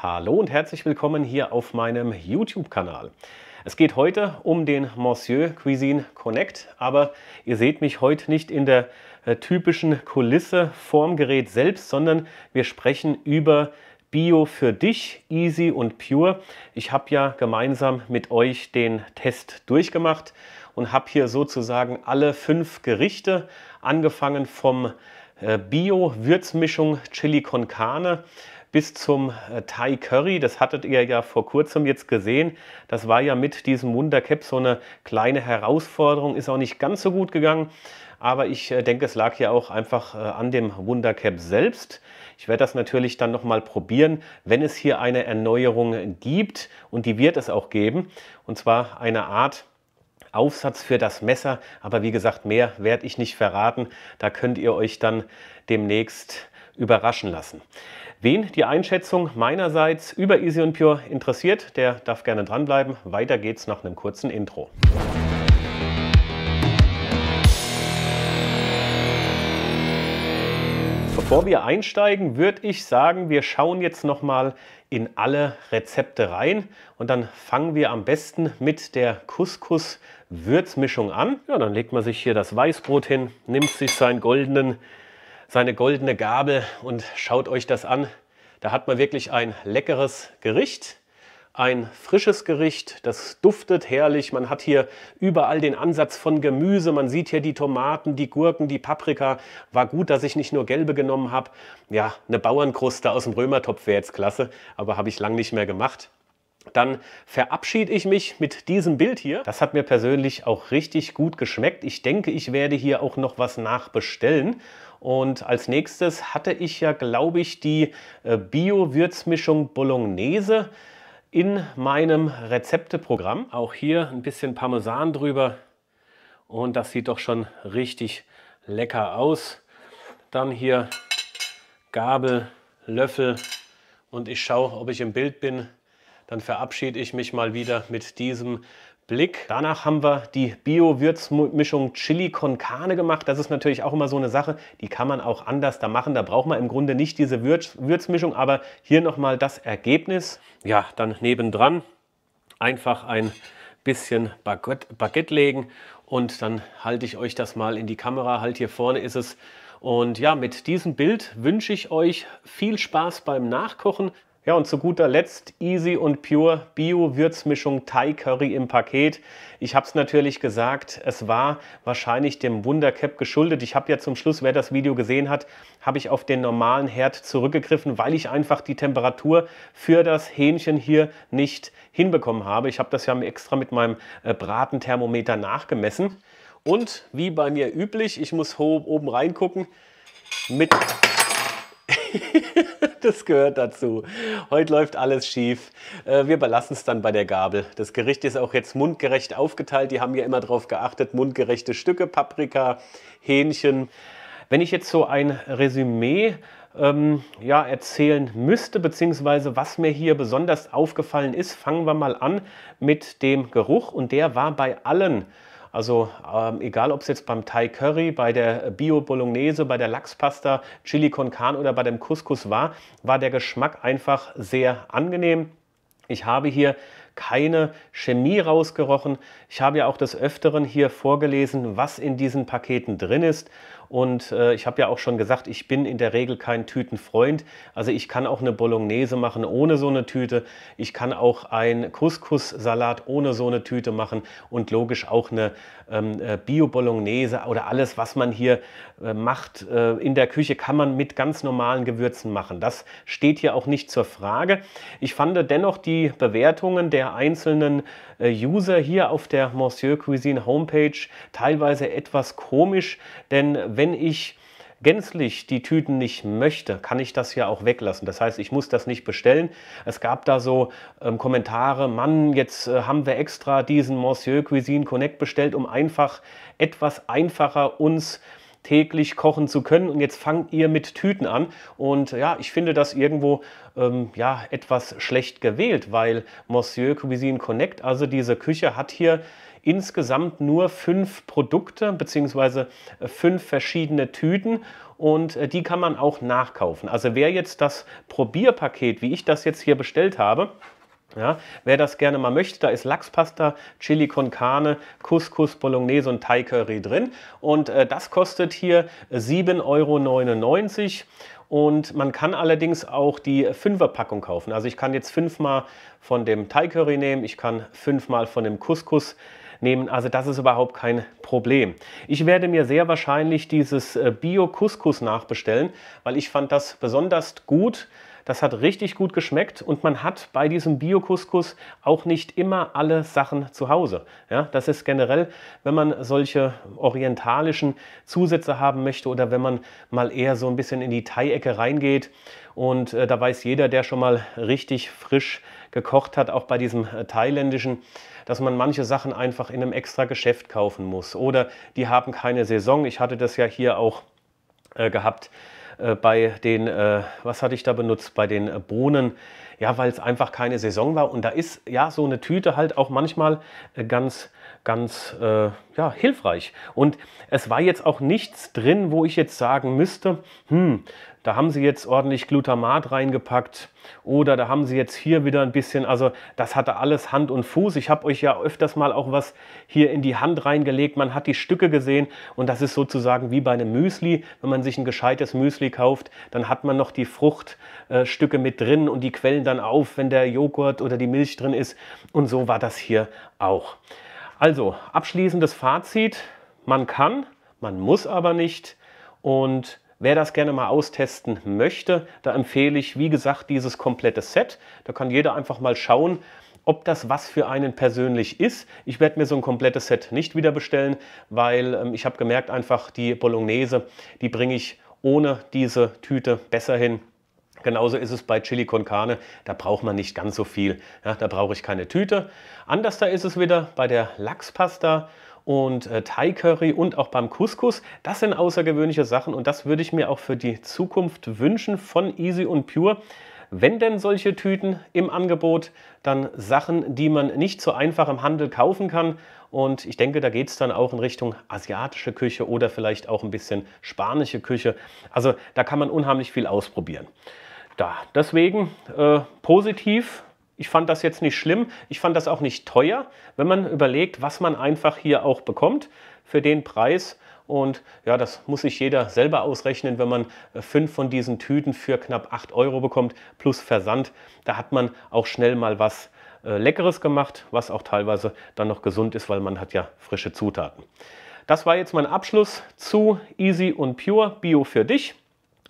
Hallo und herzlich willkommen hier auf meinem YouTube-Kanal. Es geht heute um den Monsieur Cuisine Connect, aber ihr seht mich heute nicht in der äh, typischen Kulisse vorm Gerät selbst, sondern wir sprechen über Bio für dich, easy und pure. Ich habe ja gemeinsam mit euch den Test durchgemacht und habe hier sozusagen alle fünf Gerichte, angefangen vom äh, Bio-Würzmischung Chili con Carne, bis zum äh, Thai Curry. Das hattet ihr ja vor kurzem jetzt gesehen. Das war ja mit diesem Wundercap so eine kleine Herausforderung. Ist auch nicht ganz so gut gegangen. Aber ich äh, denke, es lag ja auch einfach äh, an dem Wundercap selbst. Ich werde das natürlich dann nochmal probieren, wenn es hier eine Erneuerung gibt. Und die wird es auch geben. Und zwar eine Art Aufsatz für das Messer. Aber wie gesagt, mehr werde ich nicht verraten. Da könnt ihr euch dann demnächst überraschen lassen. Wen die Einschätzung meinerseits über Easy und Pure interessiert, der darf gerne dranbleiben. Weiter geht's nach einem kurzen Intro. Bevor wir einsteigen, würde ich sagen, wir schauen jetzt nochmal in alle Rezepte rein und dann fangen wir am besten mit der Couscous-Würzmischung an. Ja, dann legt man sich hier das Weißbrot hin, nimmt sich seinen goldenen seine goldene Gabel und schaut euch das an. Da hat man wirklich ein leckeres Gericht, ein frisches Gericht, das duftet herrlich. Man hat hier überall den Ansatz von Gemüse. Man sieht hier die Tomaten, die Gurken, die Paprika. War gut, dass ich nicht nur gelbe genommen habe. Ja, eine Bauernkruste aus dem Römertopf wäre jetzt klasse, aber habe ich lang nicht mehr gemacht dann verabschiede ich mich mit diesem Bild hier. Das hat mir persönlich auch richtig gut geschmeckt. Ich denke, ich werde hier auch noch was nachbestellen. Und als nächstes hatte ich ja, glaube ich, die äh, Bio-Würzmischung Bolognese in meinem Rezepteprogramm. Auch hier ein bisschen Parmesan drüber und das sieht doch schon richtig lecker aus. Dann hier Gabel, Löffel und ich schaue, ob ich im Bild bin. Dann verabschiede ich mich mal wieder mit diesem Blick. Danach haben wir die Bio-Würzmischung Chili con Carne gemacht. Das ist natürlich auch immer so eine Sache, die kann man auch anders da machen. Da braucht man im Grunde nicht diese Würz Würzmischung, aber hier nochmal das Ergebnis. Ja, dann nebendran einfach ein bisschen Baguette, Baguette legen und dann halte ich euch das mal in die Kamera. Halt hier vorne ist es. Und ja, mit diesem Bild wünsche ich euch viel Spaß beim Nachkochen. Ja, und zu guter Letzt Easy und Pure Bio-Würzmischung Thai Curry im Paket. Ich habe es natürlich gesagt, es war wahrscheinlich dem Wundercap geschuldet. Ich habe ja zum Schluss, wer das Video gesehen hat, habe ich auf den normalen Herd zurückgegriffen, weil ich einfach die Temperatur für das Hähnchen hier nicht hinbekommen habe. Ich habe das ja extra mit meinem äh, Bratenthermometer nachgemessen. Und wie bei mir üblich, ich muss oben reingucken, mit das gehört dazu. Heute läuft alles schief. Äh, wir belassen es dann bei der Gabel. Das Gericht ist auch jetzt mundgerecht aufgeteilt. Die haben ja immer darauf geachtet, mundgerechte Stücke, Paprika, Hähnchen. Wenn ich jetzt so ein Resümee ähm, ja, erzählen müsste, beziehungsweise was mir hier besonders aufgefallen ist, fangen wir mal an mit dem Geruch. Und der war bei allen also ähm, egal, ob es jetzt beim Thai Curry, bei der äh, Bio Bolognese, bei der Lachspasta, Chili con Carne oder bei dem Couscous war, war der Geschmack einfach sehr angenehm. Ich habe hier keine Chemie rausgerochen. Ich habe ja auch des Öfteren hier vorgelesen, was in diesen Paketen drin ist. Und äh, ich habe ja auch schon gesagt, ich bin in der Regel kein Tütenfreund. Also ich kann auch eine Bolognese machen ohne so eine Tüte. Ich kann auch einen Couscous-Salat ohne so eine Tüte machen und logisch auch eine ähm, äh, Bio-Bolognese oder alles, was man hier äh, macht äh, in der Küche, kann man mit ganz normalen Gewürzen machen. Das steht hier auch nicht zur Frage. Ich fand dennoch die Bewertungen der einzelnen äh, User hier auf der Monsieur Cuisine Homepage teilweise etwas komisch, denn wenn ich gänzlich die Tüten nicht möchte, kann ich das ja auch weglassen. Das heißt, ich muss das nicht bestellen. Es gab da so ähm, Kommentare, Mann, jetzt äh, haben wir extra diesen Monsieur Cuisine Connect bestellt, um einfach etwas einfacher uns täglich kochen zu können. Und jetzt fangt ihr mit Tüten an. Und ja, ich finde das irgendwo ähm, ja, etwas schlecht gewählt, weil Monsieur Cuisine Connect, also diese Küche, hat hier insgesamt nur fünf Produkte bzw. Äh, fünf verschiedene Tüten und äh, die kann man auch nachkaufen. Also wer jetzt das Probierpaket, wie ich das jetzt hier bestellt habe, ja, wer das gerne mal möchte, da ist Lachspasta, Chili con Carne, Couscous Bolognese und Thai Curry drin. Und äh, das kostet hier 7,99 äh, Euro. Und man kann allerdings auch die Fünferpackung kaufen. Also ich kann jetzt fünfmal von dem Thai Curry nehmen, ich kann fünfmal von dem Couscous nehmen nehmen. Also das ist überhaupt kein Problem. Ich werde mir sehr wahrscheinlich dieses äh, Bio-Couscous nachbestellen, weil ich fand das besonders gut. Das hat richtig gut geschmeckt und man hat bei diesem Bio-Couscous auch nicht immer alle Sachen zu Hause. Ja, das ist generell, wenn man solche orientalischen Zusätze haben möchte oder wenn man mal eher so ein bisschen in die Thai-Ecke reingeht und äh, da weiß jeder, der schon mal richtig frisch gekocht hat, auch bei diesem äh, thailändischen, dass man manche Sachen einfach in einem extra Geschäft kaufen muss. Oder die haben keine Saison. Ich hatte das ja hier auch äh, gehabt äh, bei den, äh, was hatte ich da benutzt, bei den äh, Bohnen, ja, weil es einfach keine Saison war. Und da ist ja so eine Tüte halt auch manchmal ganz ganz äh, ja, hilfreich. Und es war jetzt auch nichts drin, wo ich jetzt sagen müsste, hm, da haben sie jetzt ordentlich Glutamat reingepackt oder da haben sie jetzt hier wieder ein bisschen, also das hatte alles Hand und Fuß. Ich habe euch ja öfters mal auch was hier in die Hand reingelegt, man hat die Stücke gesehen und das ist sozusagen wie bei einem Müsli. Wenn man sich ein gescheites Müsli kauft, dann hat man noch die Fruchtstücke äh, mit drin und die quellen dann auf, wenn der Joghurt oder die Milch drin ist und so war das hier auch. Also abschließendes Fazit, man kann, man muss aber nicht und Wer das gerne mal austesten möchte, da empfehle ich, wie gesagt, dieses komplette Set. Da kann jeder einfach mal schauen, ob das was für einen persönlich ist. Ich werde mir so ein komplettes Set nicht wieder bestellen, weil ähm, ich habe gemerkt, einfach die Bolognese, die bringe ich ohne diese Tüte besser hin. Genauso ist es bei Chili con Carne, da braucht man nicht ganz so viel. Ja, da brauche ich keine Tüte. Anders da ist es wieder bei der Lachspasta und äh, Thai Curry und auch beim Couscous. Das sind außergewöhnliche Sachen und das würde ich mir auch für die Zukunft wünschen von Easy und Pure. Wenn denn solche Tüten im Angebot, dann Sachen, die man nicht so einfach im Handel kaufen kann. Und ich denke, da geht es dann auch in Richtung asiatische Küche oder vielleicht auch ein bisschen spanische Küche. Also da kann man unheimlich viel ausprobieren da. Deswegen äh, positiv. Ich fand das jetzt nicht schlimm. Ich fand das auch nicht teuer, wenn man überlegt, was man einfach hier auch bekommt für den Preis. Und ja, das muss sich jeder selber ausrechnen, wenn man äh, fünf von diesen Tüten für knapp 8 Euro bekommt, plus Versand. Da hat man auch schnell mal was äh, Leckeres gemacht, was auch teilweise dann noch gesund ist, weil man hat ja frische Zutaten. Das war jetzt mein Abschluss zu Easy und Pure Bio für dich.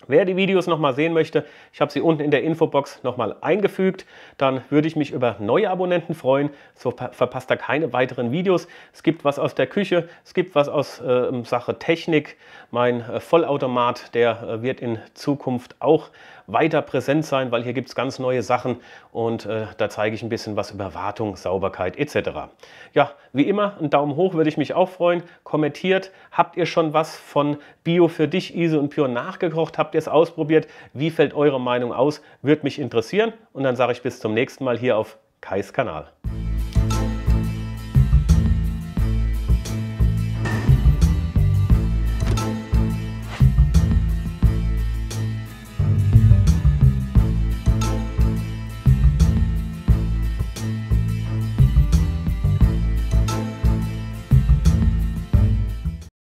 Wer die Videos nochmal sehen möchte, ich habe sie unten in der Infobox nochmal eingefügt. Dann würde ich mich über neue Abonnenten freuen. So verpasst ihr keine weiteren Videos. Es gibt was aus der Küche, es gibt was aus äh, Sache Technik. Mein äh, Vollautomat, der äh, wird in Zukunft auch weiter präsent sein, weil hier gibt es ganz neue Sachen und äh, da zeige ich ein bisschen was über Wartung, Sauberkeit etc. Ja, wie immer, einen Daumen hoch würde ich mich auch freuen. Kommentiert, habt ihr schon was von Bio für dich, Ise und Pure nachgekocht? Habt Habt ihr es ausprobiert? Wie fällt eure Meinung aus? Würde mich interessieren. Und dann sage ich bis zum nächsten Mal hier auf Kais Kanal.